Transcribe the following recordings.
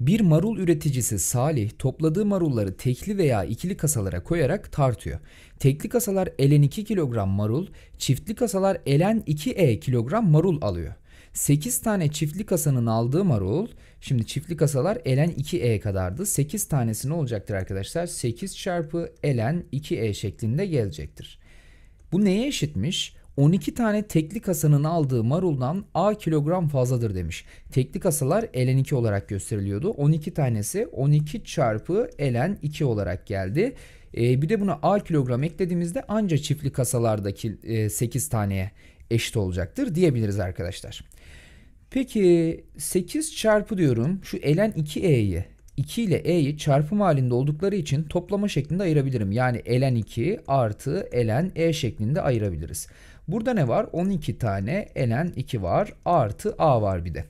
Bir marul üreticisi Salih topladığı marulları tekli veya ikili kasalara koyarak tartıyor. Tekli kasalar elen 2 kilogram marul, çiftli kasalar elen 2e kilogram marul alıyor. 8 tane çiftli kasanın aldığı marul, şimdi çiftli kasalar elen 2e kadardı. 8 tanesi ne olacaktır arkadaşlar? 8 çarpı elen 2e şeklinde gelecektir. Bu neye eşitmiş? 12 tane tekli kasanın aldığı maruldan A kilogram fazladır demiş. Tekli kasalar LN2 olarak gösteriliyordu. 12 tanesi 12 çarpı elen 2 olarak geldi. E, bir de buna A kilogram eklediğimizde anca çiftli kasalardaki e, 8 taneye eşit olacaktır diyebiliriz arkadaşlar. Peki 8 çarpı diyorum şu elen 2e'yi 2 ile e'yi çarpım halinde oldukları için toplama şeklinde ayırabilirim. Yani elen 2 artı elen e şeklinde ayırabiliriz. Burada ne var? 12 tane ln 2 var artı a var bir de.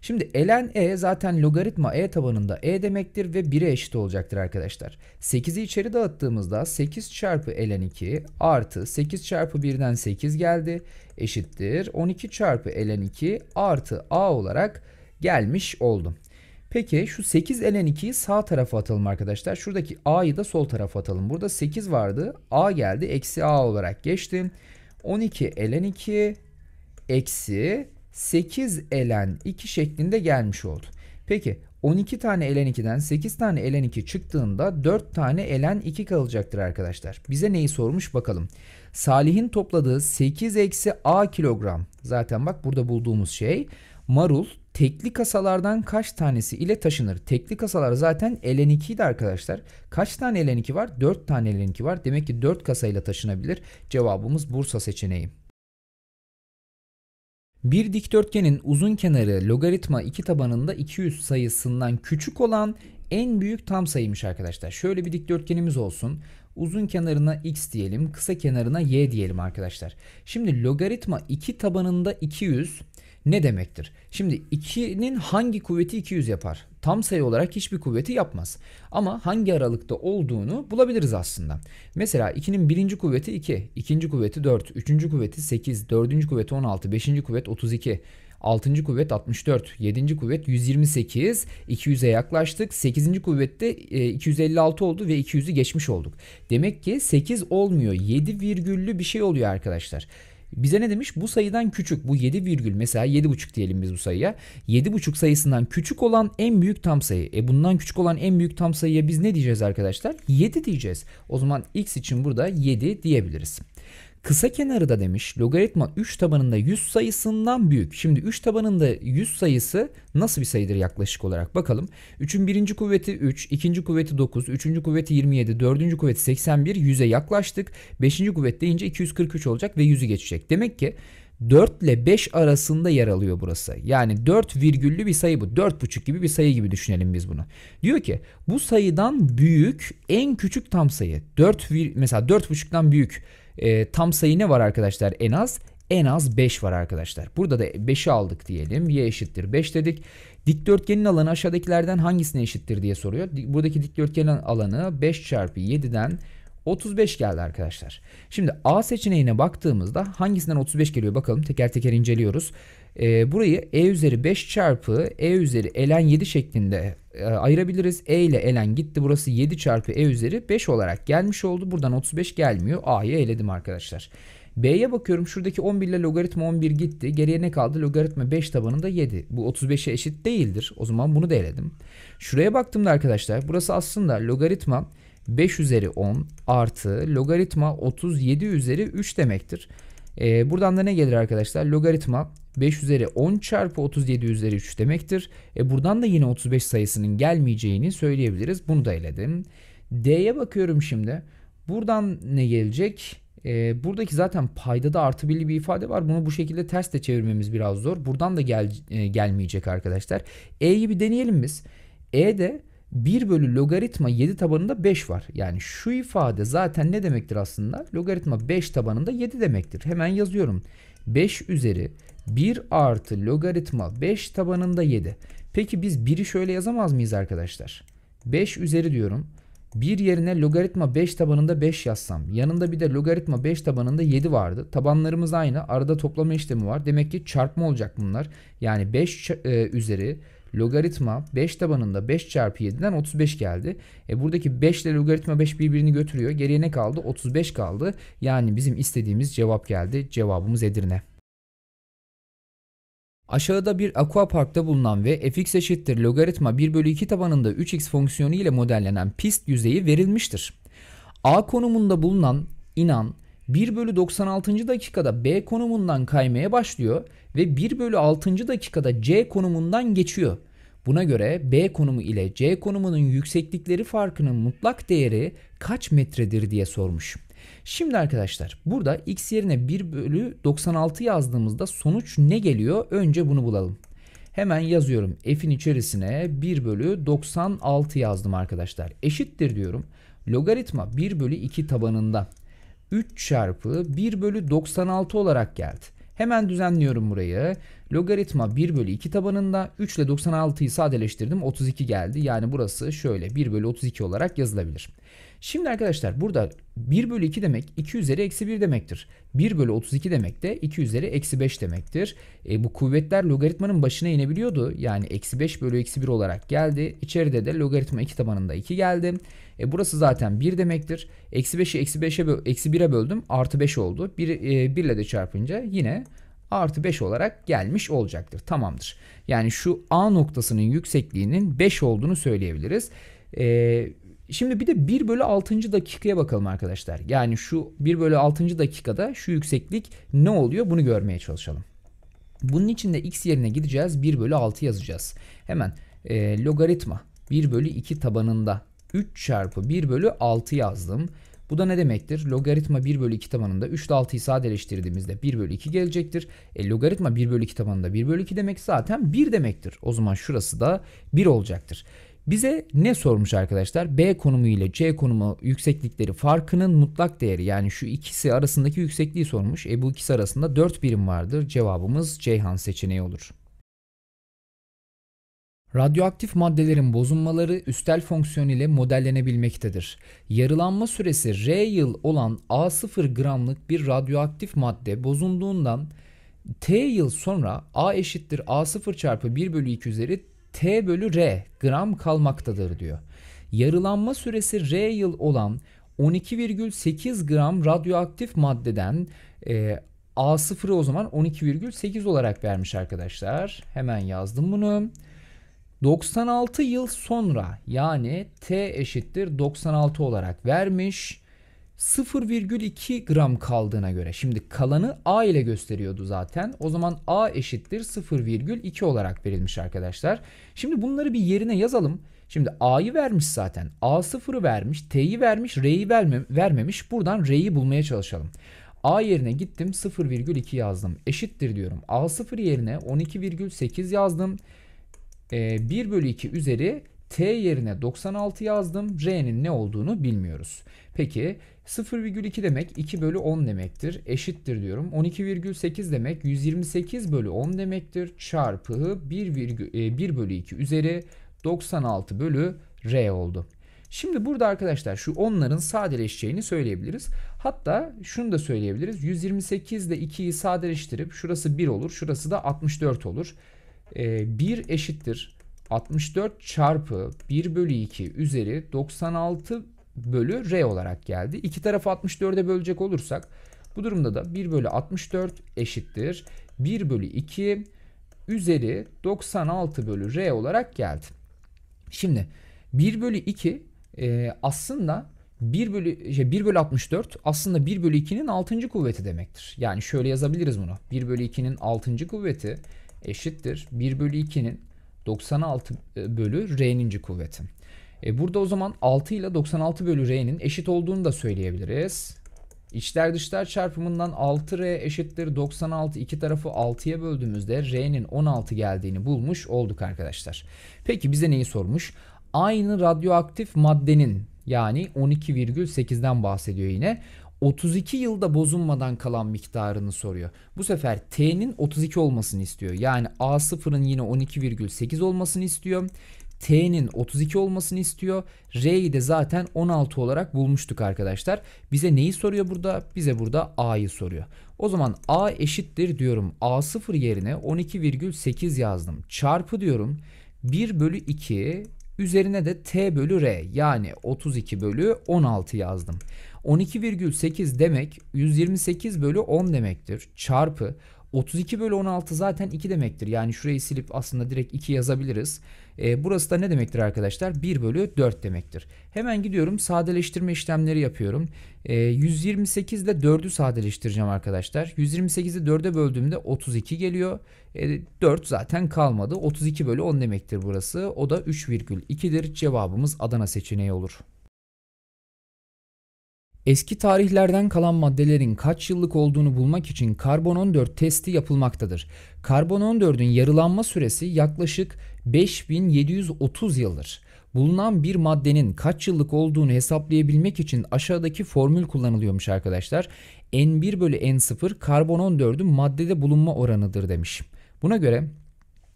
Şimdi ln e zaten logaritma e tabanında e demektir ve 1'e eşit olacaktır arkadaşlar. 8'i içeri dağıttığımızda 8 çarpı ln 2 artı 8 çarpı 1'den 8 geldi eşittir. 12 çarpı ln 2 artı a olarak gelmiş oldum. Peki şu 8 ln 2'yi sağ tarafa atalım arkadaşlar. Şuradaki a'yı da sol tarafa atalım. Burada 8 vardı a geldi eksi a olarak geçti. 12 elen 2 eksi 8 elen 2 şeklinde gelmiş oldu. Peki 12 tane elen 2'den 8 tane elen 2 çıktığında 4 tane elen 2 kalacaktır arkadaşlar. Bize neyi sormuş bakalım. Salih'in topladığı 8 eksi A kilogram zaten bak burada bulduğumuz şey marul tekli kasalardan kaç tanesi ile taşınır? Tekli kasalar zaten LN2 idi arkadaşlar. Kaç tane LN2 var? 4 tane LN2 var. Demek ki 4 kasayla taşınabilir. Cevabımız Bursa seçeneği. Bir dikdörtgenin uzun kenarı logaritma 2 tabanında 200 sayısından küçük olan en büyük tam sayıymış arkadaşlar. Şöyle bir dikdörtgenimiz olsun. Uzun kenarına x diyelim, kısa kenarına y diyelim arkadaşlar. Şimdi logaritma 2 tabanında 200 ne demektir? Şimdi 2'nin hangi kuvveti 200 yapar? Tam sayı olarak hiçbir kuvveti yapmaz. Ama hangi aralıkta olduğunu bulabiliriz aslında. Mesela 2'nin birinci kuvveti 2, ikinci kuvveti 4, üçüncü kuvveti 8, dördüncü kuvveti 16, beşinci kuvvet 32, altıncı kuvvet 64, yedinci kuvvet 128, 200'e yaklaştık. Sekizinci kuvvette 256 e, oldu ve 200'ü geçmiş olduk. Demek ki 8 olmuyor. 7 virgüllü bir şey oluyor arkadaşlar. Bize ne demiş? Bu sayıdan küçük. Bu 7 virgül mesela buçuk diyelim biz bu sayıya. buçuk sayısından küçük olan en büyük tam sayı. E bundan küçük olan en büyük tam sayıya biz ne diyeceğiz arkadaşlar? 7 diyeceğiz. O zaman x için burada 7 diyebiliriz. Kısa kenarı da demiş logaritma 3 tabanında 100 sayısından büyük. Şimdi 3 tabanında 100 sayısı nasıl bir sayıdır yaklaşık olarak bakalım. 3'ün birinci kuvveti 3, ikinci kuvveti 9, 3. kuvveti 27, 4. kuvveti 81, 100'e yaklaştık. 5. kuvvet deyince 243 olacak ve 100'ü geçecek. Demek ki 4 ile 5 arasında yer alıyor burası. Yani 4 virgüllü bir sayı bu. 4,5 gibi bir sayı gibi düşünelim biz bunu. Diyor ki bu sayıdan büyük en küçük tam sayı. 4 mesela 4,5'tan büyük e, tam sayı ne var arkadaşlar? En az en az 5 var arkadaşlar. Burada da 5'i aldık diyelim. Y eşittir 5 dedik. Dikdörtgenin alanı aşağıdakilerden hangisine eşittir diye soruyor. Buradaki dikdörtgenin alanı 5 çarpı 7'den 35 geldi arkadaşlar. Şimdi A seçeneğine baktığımızda hangisinden 35 geliyor bakalım teker teker inceliyoruz. E, burayı E üzeri 5 çarpı E üzeri elen 7 şeklinde e, ayırabiliriz. E ile elen gitti. Burası 7 çarpı E üzeri 5 olarak gelmiş oldu. Buradan 35 gelmiyor. A'yı eledim arkadaşlar. B'ye bakıyorum şuradaki 11 ile logaritma 11 gitti. Geriye ne kaldı? Logaritma 5 tabanında 7. Bu 35'e eşit değildir. O zaman bunu da eledim. Şuraya baktığımda arkadaşlar burası aslında logaritma 5 üzeri 10 artı logaritma 37 üzeri 3 demektir. E, buradan da ne gelir arkadaşlar? Logaritma 5 üzeri 10 çarpı 37 üzeri 3 demektir. E, buradan da yine 35 sayısının gelmeyeceğini söyleyebiliriz. Bunu da eledim. D'ye bakıyorum şimdi. Buradan ne gelecek? E, buradaki zaten paydada artı birli bir ifade var. Bunu bu şekilde ters de çevirmemiz biraz zor. Buradan da gel, e, gelmeyecek arkadaşlar. E'yi bir deneyelim biz. E de 1 bölü logaritma 7 tabanında 5 var. Yani şu ifade zaten ne demektir aslında? Logaritma 5 tabanında 7 demektir. Hemen yazıyorum. 5 üzeri 1 artı logaritma 5 tabanında 7. Peki biz 1'i şöyle yazamaz mıyız arkadaşlar? 5 üzeri diyorum. 1 yerine logaritma 5 tabanında 5 yazsam. Yanında bir de logaritma 5 tabanında 7 vardı. Tabanlarımız aynı. Arada toplama işlemi var. Demek ki çarpma olacak bunlar. Yani 5 e, üzeri logaritma 5 tabanında 5 çarpı 7'den 35 geldi. E buradaki 5 ile logaritma 5 birbirini götürüyor. Geriye ne kaldı? 35 kaldı. Yani bizim istediğimiz cevap geldi. Cevabımız Edirne. Aşağıda bir aquaparkta bulunan ve fx eşittir logaritma 1 bölü 2 tabanında 3x fonksiyonu ile modellenen pist yüzeyi verilmiştir. A konumunda bulunan inan 1 bölü 96. dakikada B konumundan kaymaya başlıyor ve 1 bölü 6. dakikada C konumundan geçiyor. Buna göre B konumu ile C konumunun yükseklikleri farkının mutlak değeri kaç metredir diye sormuş. Şimdi arkadaşlar burada x yerine 1 bölü 96 yazdığımızda sonuç ne geliyor? Önce bunu bulalım. Hemen yazıyorum. F'in içerisine 1 bölü 96 yazdım arkadaşlar. Eşittir diyorum. Logaritma 1 bölü 2 tabanında 3 çarpı 1 bölü 96 olarak geldi. Hemen düzenliyorum burayı. Logaritma 1 bölü 2 tabanında 3 ile 96'yı sadeleştirdim 32 geldi. Yani burası şöyle 1 bölü 32 olarak yazılabilir. Şimdi arkadaşlar burada 1 bölü 2 demek 2 üzeri eksi 1 demektir. 1 bölü 32 demek de 2 üzeri eksi 5 demektir. E, bu kuvvetler logaritmanın başına inebiliyordu. Yani eksi 5 bölü eksi 1 olarak geldi. İçeride de logaritma 2 tabanında 2 geldi. E, burası zaten 1 demektir. Eksi 5'i eksi 5'e eksi 1'e böldüm. Artı 5 oldu. 1, e, 1 ile de çarpınca yine artı 5 olarak gelmiş olacaktır. Tamamdır. Yani şu A noktasının yüksekliğinin 5 olduğunu söyleyebiliriz. E, Şimdi bir de 1 bölü 6. dakikaya bakalım arkadaşlar. Yani şu 1 bölü 6. dakikada şu yükseklik ne oluyor bunu görmeye çalışalım. Bunun için de x yerine gideceğiz 1 bölü 6 yazacağız. Hemen e, logaritma 1 bölü 2 tabanında 3 çarpı 1 bölü 6 yazdım. Bu da ne demektir? Logaritma 1 bölü 2 tabanında 3 ile 6'yı sadeleştirdiğimizde 1 bölü 2 gelecektir. E, logaritma 1 bölü 2 tabanında 1 bölü 2 demek zaten 1 demektir. O zaman şurası da 1 olacaktır. Bize ne sormuş arkadaşlar? B konumu ile C konumu yükseklikleri farkının mutlak değeri yani şu ikisi arasındaki yüksekliği sormuş. E bu ikisi arasında 4 birim vardır. Cevabımız Ceyhan seçeneği olur. Radyoaktif maddelerin bozunmaları üstel fonksiyon ile modellenebilmektedir. Yarılanma süresi R yıl olan A0 gramlık bir radyoaktif madde bozunduğundan T yıl sonra A eşittir A0 çarpı 1 bölü 2 üzeri T bölü R gram kalmaktadır diyor. Yarılanma süresi R yıl olan 12,8 gram radyoaktif maddeden e, A0'ı o zaman 12,8 olarak vermiş arkadaşlar. Hemen yazdım bunu. 96 yıl sonra yani T eşittir 96 olarak vermiş. 0,2 gram kaldığına göre şimdi kalanı A ile gösteriyordu zaten. O zaman A eşittir 0,2 olarak verilmiş arkadaşlar. Şimdi bunları bir yerine yazalım. Şimdi A'yı vermiş zaten. A sıfırı vermiş, T'yi vermiş, R'yi vermemiş. Buradan R'yi bulmaya çalışalım. A yerine gittim 0,2 yazdım. Eşittir diyorum. A sıfır yerine 12,8 yazdım. 1 ee, bölü 2 üzeri T yerine 96 yazdım. R'nin ne olduğunu bilmiyoruz. Peki 0,2 demek 2 bölü 10 demektir. Eşittir diyorum. 12,8 demek 128 bölü 10 demektir. Çarpı 1, 1 e, bölü 2 üzeri 96 bölü R oldu. Şimdi burada arkadaşlar şu onların sadeleşeceğini söyleyebiliriz. Hatta şunu da söyleyebiliriz. 128 ile 2'yi sadeleştirip şurası 1 olur. Şurası da 64 olur. 1 e, eşittir 64 çarpı 1 bölü 2 üzeri 96 bölü R olarak geldi. İki tarafı 64'e bölecek olursak bu durumda da 1 bölü 64 eşittir. 1 bölü 2 üzeri 96 bölü R olarak geldi. Şimdi 1 bölü 2 e, aslında 1 bölü, şey 1 bölü 64 aslında 1 bölü 2'nin 6. kuvveti demektir. Yani şöyle yazabiliriz bunu. 1 bölü 2'nin 6. kuvveti eşittir. 1 bölü 2'nin 96 e, bölü R'ninci kuvveti. E burada o zaman 6 ile 96 bölü R'nin eşit olduğunu da söyleyebiliriz. İçler dışlar çarpımından 6R eşittir 96 iki tarafı 6'ya böldüğümüzde R'nin 16 geldiğini bulmuş olduk arkadaşlar. Peki bize neyi sormuş? Aynı radyoaktif maddenin yani 12,8'den bahsediyor yine. 32 yılda bozulmadan kalan miktarını soruyor. Bu sefer T'nin 32 olmasını istiyor. Yani A0'ın yine 12,8 olmasını istiyor. T'nin 32 olmasını istiyor. R'yi de zaten 16 olarak bulmuştuk arkadaşlar. Bize neyi soruyor burada? Bize burada A'yı soruyor. O zaman A eşittir diyorum. A0 yerine 12,8 yazdım. Çarpı diyorum. 1 bölü 2 Üzerine de t bölü r yani 32 bölü 16 yazdım. 12,8 demek 128 bölü 10 demektir. Çarpı 32 bölü 16 zaten 2 demektir. Yani şurayı silip aslında direkt 2 yazabiliriz. E, burası da ne demektir arkadaşlar? 1 bölü 4 demektir. Hemen gidiyorum sadeleştirme işlemleri yapıyorum. E, ee, 128 ile 4'ü sadeleştireceğim arkadaşlar. 128'i 4'e böldüğümde 32 geliyor. E, ee, 4 zaten kalmadı. 32 bölü 10 demektir burası. O da 3,2'dir. Cevabımız Adana seçeneği olur. Eski tarihlerden kalan maddelerin kaç yıllık olduğunu bulmak için karbon 14 testi yapılmaktadır. Karbon 14'ün yarılanma süresi yaklaşık 5730 yıldır. Bulunan bir maddenin kaç yıllık olduğunu hesaplayabilmek için aşağıdaki formül kullanılıyormuş arkadaşlar. N1 bölü N0 karbon 14'ün maddede bulunma oranıdır demiş. Buna göre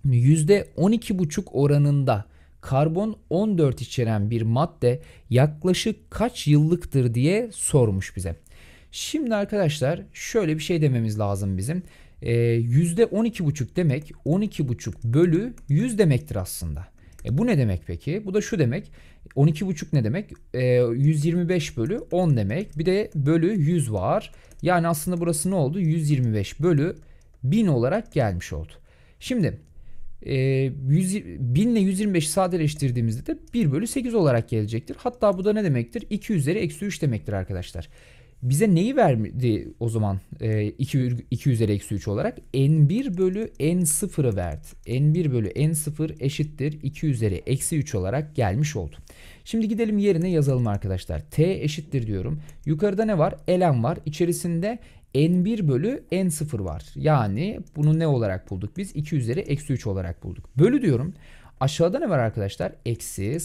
%12,5 oranında karbon 14 içeren bir madde yaklaşık kaç yıllıktır diye sormuş bize. Şimdi arkadaşlar şöyle bir şey dememiz lazım bizim. E, ee, %12,5 demek 12,5 bölü 100 demektir aslında. E, bu ne demek peki? Bu da şu demek. 12,5 ne demek? E, ee, 125 bölü 10 demek. Bir de bölü 100 var. Yani aslında burası ne oldu? 125 bölü 1000 olarak gelmiş oldu. Şimdi 100, 1000 ile 125'i sadeleştirdiğimizde de 1 bölü 8 olarak gelecektir. Hatta bu da ne demektir? 2 üzeri eksi 3 demektir arkadaşlar. Bize neyi verdi o zaman e, 2, 2 üzeri eksi 3 olarak? n1 bölü n0'ı verdi. n1 bölü n0 eşittir 2 üzeri eksi 3 olarak gelmiş oldu. Şimdi gidelim yerine yazalım arkadaşlar. t eşittir diyorum. Yukarıda ne var? ln var. İçerisinde n1 bölü n0 var. Yani bunu ne olarak bulduk biz? 2 üzeri eksi 3 olarak bulduk. Bölü diyorum. Aşağıda ne var arkadaşlar? Eksi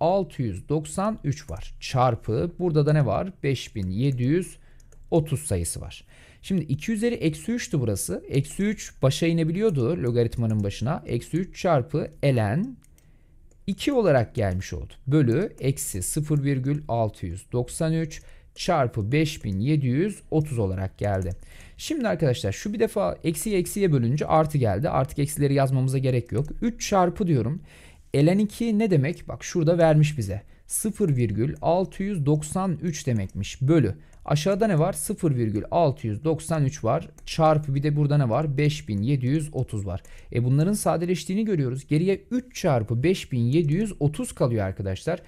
0,693 var. Çarpı burada da ne var? 5730 sayısı var. Şimdi 2 üzeri eksi 3'tü burası. Eksi 3 başa inebiliyordu logaritmanın başına. Eksi 3 çarpı ln 2 olarak gelmiş oldu. Bölü eksi 0,693 çarpı 5730 olarak geldi. Şimdi arkadaşlar şu bir defa eksiye eksiye bölünce artı geldi. Artık eksileri yazmamıza gerek yok. 3 çarpı diyorum. Ln 2 ne demek? Bak şurada vermiş bize. 0,693 demekmiş bölü. Aşağıda ne var? 0,693 var. Çarpı bir de burada ne var? 5730 var. E bunların sadeleştiğini görüyoruz. Geriye 3 çarpı 5730 kalıyor arkadaşlar.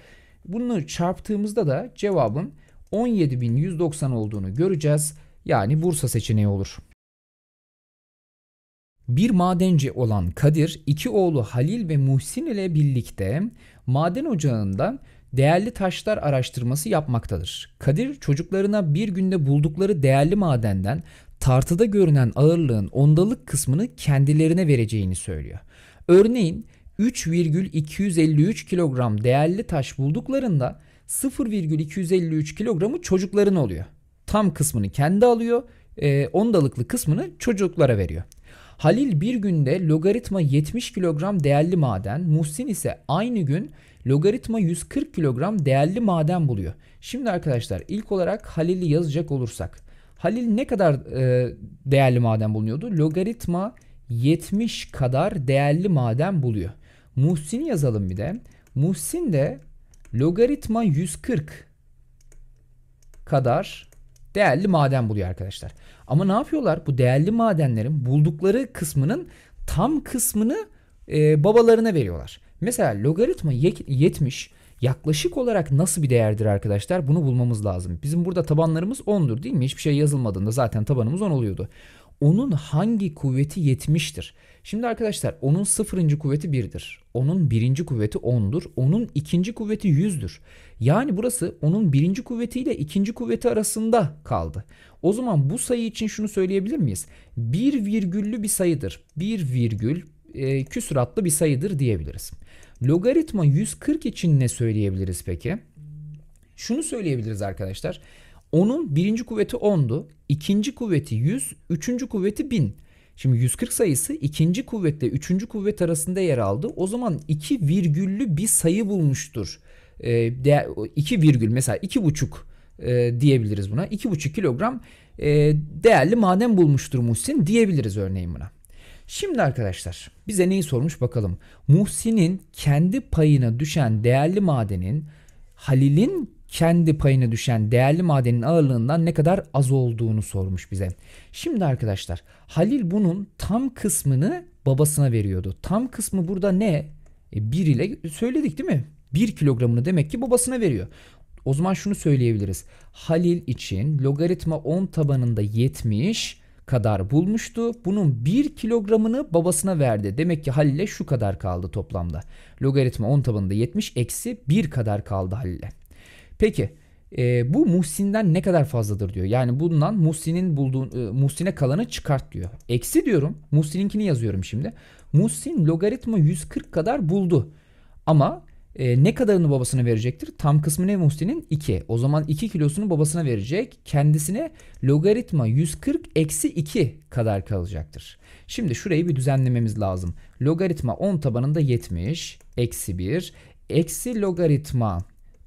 Bunu çarptığımızda da cevabın 17.190 olduğunu göreceğiz. Yani Bursa seçeneği olur. Bir madenci olan Kadir, iki oğlu Halil ve Muhsin ile birlikte maden ocağında değerli taşlar araştırması yapmaktadır. Kadir çocuklarına bir günde buldukları değerli madenden tartıda görünen ağırlığın ondalık kısmını kendilerine vereceğini söylüyor. Örneğin 3,253 kilogram değerli taş bulduklarında 0,253 kilogramı çocukların oluyor. Tam kısmını kendi alıyor. E, ondalıklı kısmını çocuklara veriyor. Halil bir günde logaritma 70 kilogram değerli maden, Muhsin ise aynı gün logaritma 140 kilogram değerli maden buluyor. Şimdi arkadaşlar ilk olarak Halil'i yazacak olursak. Halil ne kadar e, değerli maden bulunuyordu? Logaritma 70 kadar değerli maden buluyor. Muhsin'i yazalım bir de. Muhsin de logaritma 140 kadar değerli maden buluyor arkadaşlar. Ama ne yapıyorlar? Bu değerli madenlerin buldukları kısmının tam kısmını e, babalarına veriyorlar. Mesela logaritma 70 yaklaşık olarak nasıl bir değerdir arkadaşlar? Bunu bulmamız lazım. Bizim burada tabanlarımız 10'dur değil mi? Hiçbir şey yazılmadığında zaten tabanımız 10 oluyordu onun hangi kuvveti yetmiştir? Şimdi arkadaşlar onun sıfırıncı kuvveti birdir. Onun birinci kuvveti ondur. Onun ikinci kuvveti yüzdür. Yani burası onun birinci kuvvetiyle ikinci kuvveti arasında kaldı. O zaman bu sayı için şunu söyleyebilir miyiz? Bir virgüllü bir sayıdır. Bir virgül e, küsuratlı bir sayıdır diyebiliriz. Logaritma 140 için ne söyleyebiliriz peki? Şunu söyleyebiliriz arkadaşlar. Arkadaşlar onun birinci kuvveti 10'du. ikinci kuvveti 100, üçüncü kuvveti 1000. Şimdi 140 sayısı ikinci kuvvetle üçüncü kuvvet arasında yer aldı. O zaman iki virgüllü bir sayı bulmuştur. E, de, iki virgül mesela iki buçuk e, diyebiliriz buna. İki buçuk kilogram e, değerli maden bulmuştur Muhsin diyebiliriz örneğin buna. Şimdi arkadaşlar bize neyi sormuş bakalım. Muhsin'in kendi payına düşen değerli madenin Halil'in kendi payına düşen değerli madenin ağırlığından ne kadar az olduğunu sormuş bize. Şimdi arkadaşlar Halil bunun tam kısmını babasına veriyordu. Tam kısmı burada ne? 1 e, ile söyledik değil mi? Bir kilogramını demek ki babasına veriyor. O zaman şunu söyleyebiliriz. Halil için logaritma 10 tabanında 70 kadar bulmuştu. Bunun 1 kilogramını babasına verdi. Demek ki Halil'e şu kadar kaldı toplamda. Logaritma 10 tabanında 70 eksi 1 kadar kaldı Halil'e. Peki e, bu Muhsin'den ne kadar fazladır diyor. Yani bundan Muhsin'in bulduğu e, Muhsin'e kalanı çıkart diyor. Eksi diyorum. Muhsin'inkini yazıyorum şimdi. Muhsin logaritma 140 kadar buldu. Ama e, ne kadarını babasına verecektir? Tam kısmı ne Muhsin'in? 2. O zaman 2 kilosunu babasına verecek. Kendisine logaritma 140 eksi 2 kadar kalacaktır. Şimdi şurayı bir düzenlememiz lazım. Logaritma 10 tabanında 70 eksi 1 eksi logaritma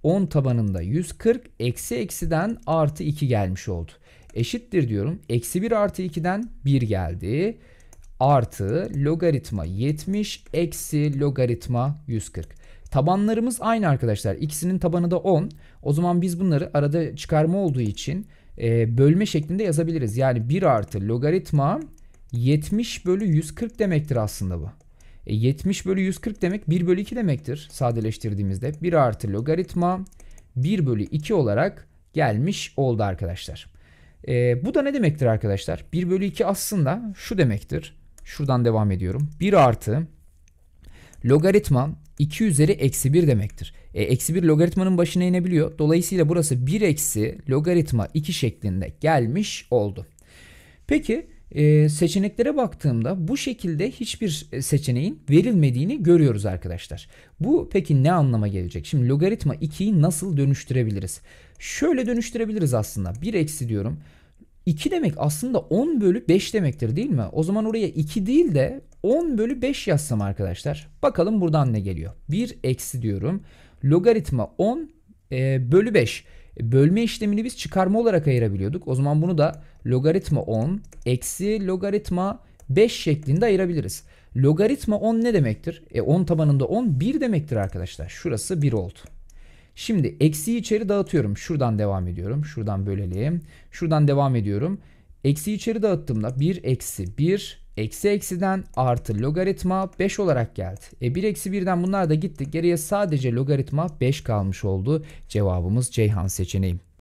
10 tabanında 140 eksi eksiden artı 2 gelmiş oldu. Eşittir diyorum. Eksi 1 artı 2'den 1 geldi. Artı logaritma 70 eksi logaritma 140. Tabanlarımız aynı arkadaşlar. İkisinin tabanı da 10. O zaman biz bunları arada çıkarma olduğu için e, bölme şeklinde yazabiliriz. Yani 1 artı logaritma 70 bölü 140 demektir aslında bu. E 70 bölü 140 demek 1 bölü 2 demektir sadeleştirdiğimizde. 1 artı logaritma 1 bölü 2 olarak gelmiş oldu arkadaşlar. E, bu da ne demektir arkadaşlar? 1 bölü 2 aslında şu demektir. Şuradan devam ediyorum. 1 artı logaritma 2 üzeri eksi 1 demektir. E, eksi 1 logaritmanın başına inebiliyor. Dolayısıyla burası 1 eksi logaritma 2 şeklinde gelmiş oldu. Peki e, seçeneklere baktığımda bu şekilde hiçbir e, seçeneğin verilmediğini görüyoruz arkadaşlar. Bu peki ne anlama gelecek? Şimdi logaritma 2'yi nasıl dönüştürebiliriz? Şöyle dönüştürebiliriz aslında. 1 eksi diyorum. 2 demek aslında 10 bölü 5 demektir değil mi? O zaman oraya 2 değil de 10 bölü 5 yazsam arkadaşlar. Bakalım buradan ne geliyor? 1 eksi diyorum. Logaritma 10 e, bölü 5. Bölme işlemini biz çıkarma olarak ayırabiliyorduk. O zaman bunu da logaritma 10 eksi logaritma 5 şeklinde ayırabiliriz. Logaritma 10 ne demektir? E 10 tabanında 10 1 demektir arkadaşlar. Şurası 1 oldu. Şimdi eksiyi içeri dağıtıyorum. Şuradan devam ediyorum. Şuradan bölelim. Şuradan devam ediyorum. Eksiyi içeri dağıttığımda 1 eksi 1 Eksi eksiden artı logaritma 5 olarak geldi. E 1 eksi 1'den bunlar da gitti. Geriye sadece logaritma 5 kalmış oldu. Cevabımız Ceyhan seçeneği.